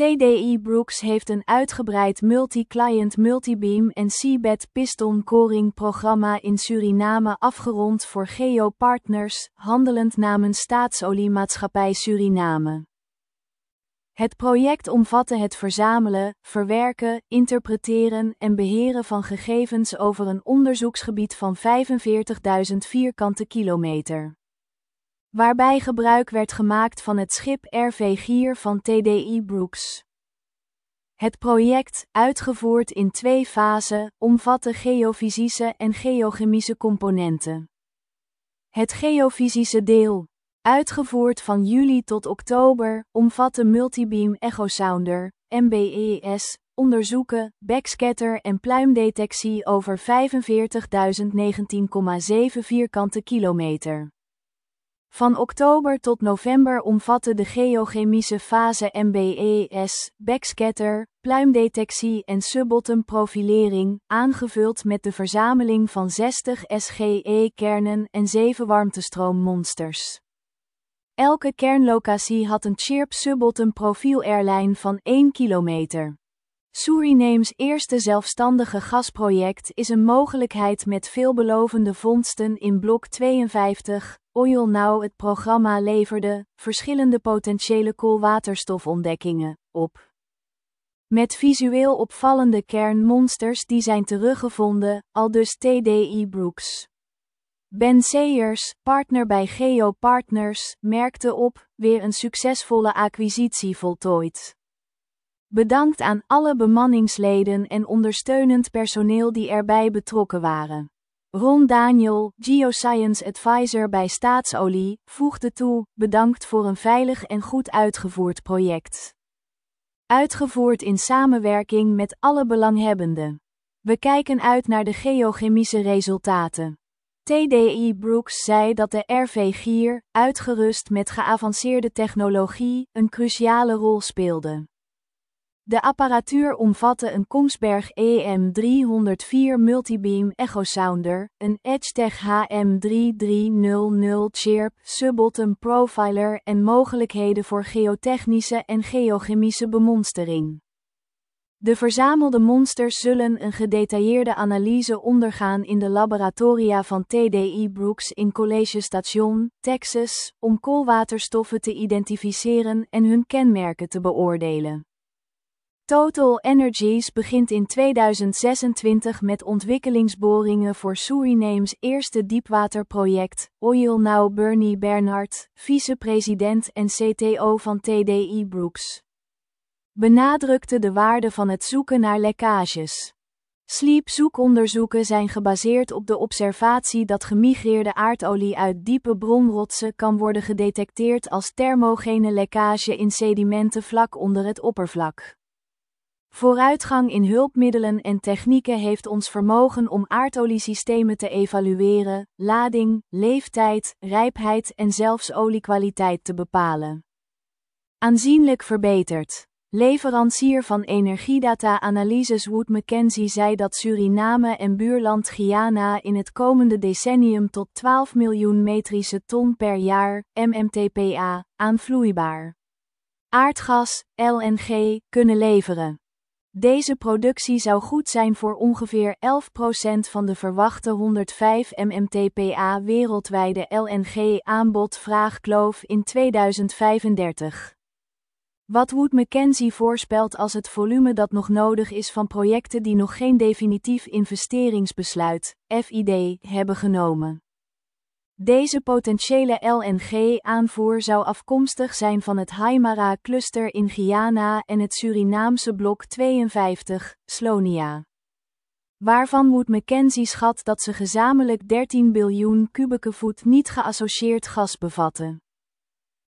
TDI Brooks heeft een uitgebreid multi-client multibeam en seabed piston coring programma in Suriname afgerond voor geopartners, handelend namens staatsoliemaatschappij Suriname. Het project omvatte het verzamelen, verwerken, interpreteren en beheren van gegevens over een onderzoeksgebied van 45.000 vierkante kilometer waarbij gebruik werd gemaakt van het schip RV Gier van TDI Brooks. Het project, uitgevoerd in twee fasen, omvatte geofysische en geochemische componenten. Het geofysische deel, uitgevoerd van juli tot oktober, omvatte multibeam echosounder, MBES, onderzoeken, backscatter en pluimdetectie over 45.019,7 vierkante kilometer. Van oktober tot november omvatte de geochemische fase MBES, backscatter, pluimdetectie en subbottom profilering, aangevuld met de verzameling van 60 SGE-kernen en 7 warmtestroommonsters. Elke kernlocatie had een CHIRP subbottom profielerlijn van 1 kilometer. Surinames eerste zelfstandige gasproject is een mogelijkheid met veelbelovende vondsten in blok 52, Oil Now het programma leverde verschillende potentiële koolwaterstofontdekkingen op. Met visueel opvallende kernmonsters die zijn teruggevonden, aldus TDI Brooks. Ben Sayers, partner bij Geo Partners, merkte op, weer een succesvolle acquisitie voltooid. Bedankt aan alle bemanningsleden en ondersteunend personeel die erbij betrokken waren. Ron Daniel, Geoscience Advisor bij Staatsolie, voegde toe: bedankt voor een veilig en goed uitgevoerd project. Uitgevoerd in samenwerking met alle belanghebbenden. We kijken uit naar de geochemische resultaten. TDI Brooks zei dat de RV Gier, uitgerust met geavanceerde technologie, een cruciale rol speelde. De apparatuur omvatte een Kongsberg EM304 Multibeam Echo Sounder, een EdgeTech HM3300 Chirp Subbottom Profiler en mogelijkheden voor geotechnische en geochemische bemonstering. De verzamelde monsters zullen een gedetailleerde analyse ondergaan in de laboratoria van TDI Brooks in College Station, Texas, om koolwaterstoffen te identificeren en hun kenmerken te beoordelen. Total Energies begint in 2026 met ontwikkelingsboringen voor Surinames eerste diepwaterproject. Oil Now Bernie Bernhard, vicepresident en CTO van TDI Brooks, benadrukte de waarde van het zoeken naar lekkages. Sleepzoekonderzoeken zijn gebaseerd op de observatie dat gemigreerde aardolie uit diepe bronrotsen kan worden gedetecteerd als thermogene lekkage in sedimenten vlak onder het oppervlak. Vooruitgang in hulpmiddelen en technieken heeft ons vermogen om aardoliesystemen te evalueren, lading, leeftijd, rijpheid en zelfs oliekwaliteit te bepalen. Aanzienlijk verbeterd. Leverancier van energiedata-analyses Wood Mackenzie zei dat Suriname en buurland Guyana in het komende decennium tot 12 miljoen metrische ton per jaar, MMTPA, aan vloeibaar aardgas, LNG, kunnen leveren. Deze productie zou goed zijn voor ongeveer 11% van de verwachte 105 mmtpa wereldwijde LNG-aanbod-vraagkloof in 2035. Wat Wood Mackenzie voorspelt als het volume dat nog nodig is van projecten die nog geen definitief investeringsbesluit, FID, hebben genomen. Deze potentiële LNG-aanvoer zou afkomstig zijn van het Haimara-cluster in Guyana en het Surinaamse blok 52, Slonia. Waarvan moet McKenzie schat dat ze gezamenlijk 13 biljoen kubieke voet niet geassocieerd gas bevatten.